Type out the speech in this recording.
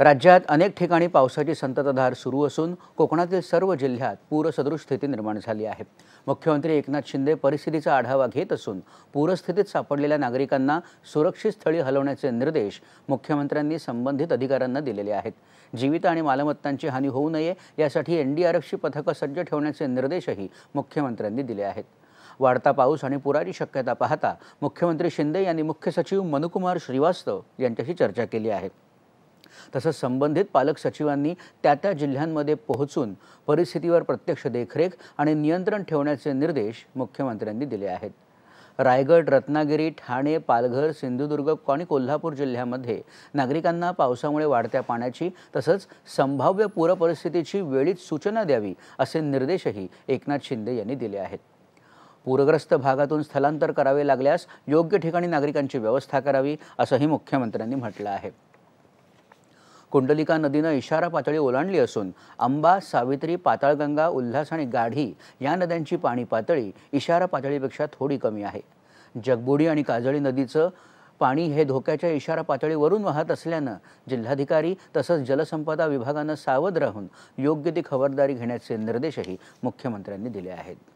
राज्यात अनेक ठिकाणी पावसाची संततधार सुरू असून कोकणातील सर्व जिल्ह्यात पूरसदृश स्थिती निर्माण झाली आहे मुख्यमंत्री एकनाथ शिंदे परिस्थितीचा आढावा घेत असून पूरस्थितीत सापडलेल्या नागरिकांना सुरक्षित स्थळी हलवण्याचे निर्देश मुख्यमंत्र्यांनी संबंधित अधिकाऱ्यांना दिलेले आहेत जीवित आणि मालमत्तांची हानी होऊ नये यासाठी एनडीआरएफची पथकं सज्ज ठेवण्याचे निर्देशही मुख्यमंत्र्यांनी दिले आहेत वाढता पाऊस आणि पुराची शक्यता पाहता मुख्यमंत्री शिंदे यांनी मुख्य सचिव मनुकुमार श्रीवास्तव यांच्याशी चर्चा केली आहे तसंच संबंधित पालक सचिवांनी त्या त्या जिल्ह्यांमध्ये पोहोचून परिस्थितीवर प्रत्यक्ष देखरेख आणि नियंत्रण ठेवण्याचे निर्देश मुख्यमंत्र्यांनी दिले आहेत रायगड रत्नागिरी ठाणे पालघर सिंधुदुर्ग आणि कोल्हापूर जिल्ह्यामध्ये नागरिकांना पावसामुळे वाढत्या पाण्याची तसंच संभाव्य पूरपरिस्थितीची वेळीच सूचना द्यावी असे निर्देशही एकनाथ शिंदे यांनी दिले आहेत पूरग्रस्त भागातून स्थलांतर करावे लागल्यास योग्य ठिकाणी नागरिकांची व्यवस्था करावी असंही मुख्यमंत्र्यांनी म्हटलं आहे कुंडलिका नदीनं इशारा पातळी ओलांडली असून अंबा सावित्री पाताळगंगा उल्हास आणि गाढी या नद्यांची पाणी पातळी इशारा पातळीपेक्षा थोडी कमी आहे जगबुडी आणि काजळी नदीचं पाणी हे धोक्याच्या इशारा पातळीवरून वाहत असल्यानं जिल्हाधिकारी तसंच जलसंपदा विभागानं सावध राहून योग्य ती खबरदारी घेण्याचे निर्देशही मुख्यमंत्र्यांनी दिले आहेत